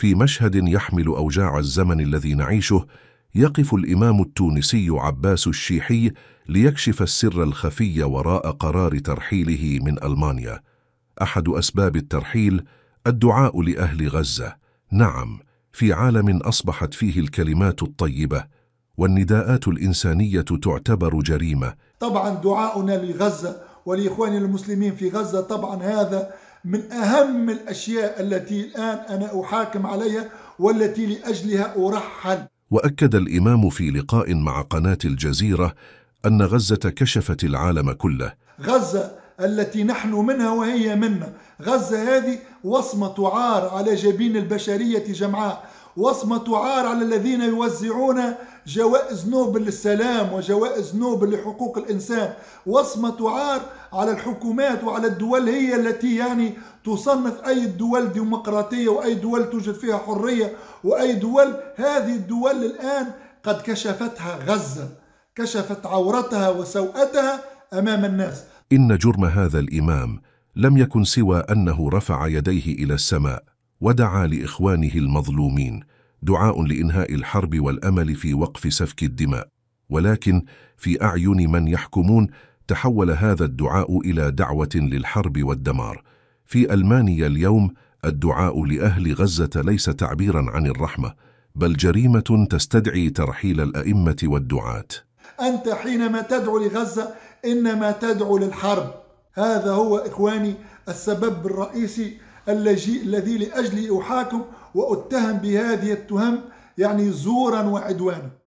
في مشهد يحمل أوجاع الزمن الذي نعيشه يقف الإمام التونسي عباس الشيحي ليكشف السر الخفي وراء قرار ترحيله من ألمانيا أحد أسباب الترحيل الدعاء لأهل غزة نعم في عالم أصبحت فيه الكلمات الطيبة والنداءات الإنسانية تعتبر جريمة طبعا دعاؤنا لغزة ولإخواننا المسلمين في غزة طبعا هذا من أهم الأشياء التي الآن أنا أحاكم عليها والتي لأجلها أرحل وأكد الإمام في لقاء مع قناة الجزيرة أن غزة كشفت العالم كله غزة التي نحن منها وهي منا غزة هذه وصمة عار على جبين البشرية جمعاء وصمة عار على الذين يوزعون جوائز نوبل للسلام وجوائز نوبل لحقوق الإنسان وصمة عار على الحكومات وعلى الدول هي التي يعني تصنف أي دول ديمقراطية وأي دول توجد فيها حرية وأي دول هذه الدول الآن قد كشفتها غزة كشفت عورتها وسوءتها أمام الناس إن جرم هذا الإمام لم يكن سوى أنه رفع يديه إلى السماء ودعا لإخوانه المظلومين دعاء لإنهاء الحرب والأمل في وقف سفك الدماء ولكن في أعين من يحكمون تحول هذا الدعاء إلى دعوة للحرب والدمار في ألمانيا اليوم الدعاء لأهل غزة ليس تعبيرا عن الرحمة بل جريمة تستدعي ترحيل الأئمة والدعاة أنت حينما تدعو لغزة إنما تدعو للحرب هذا هو إخواني السبب الرئيسي الذي لاجلي أحاكم وأتهم بهذه التهم يعني زورا وعدوانا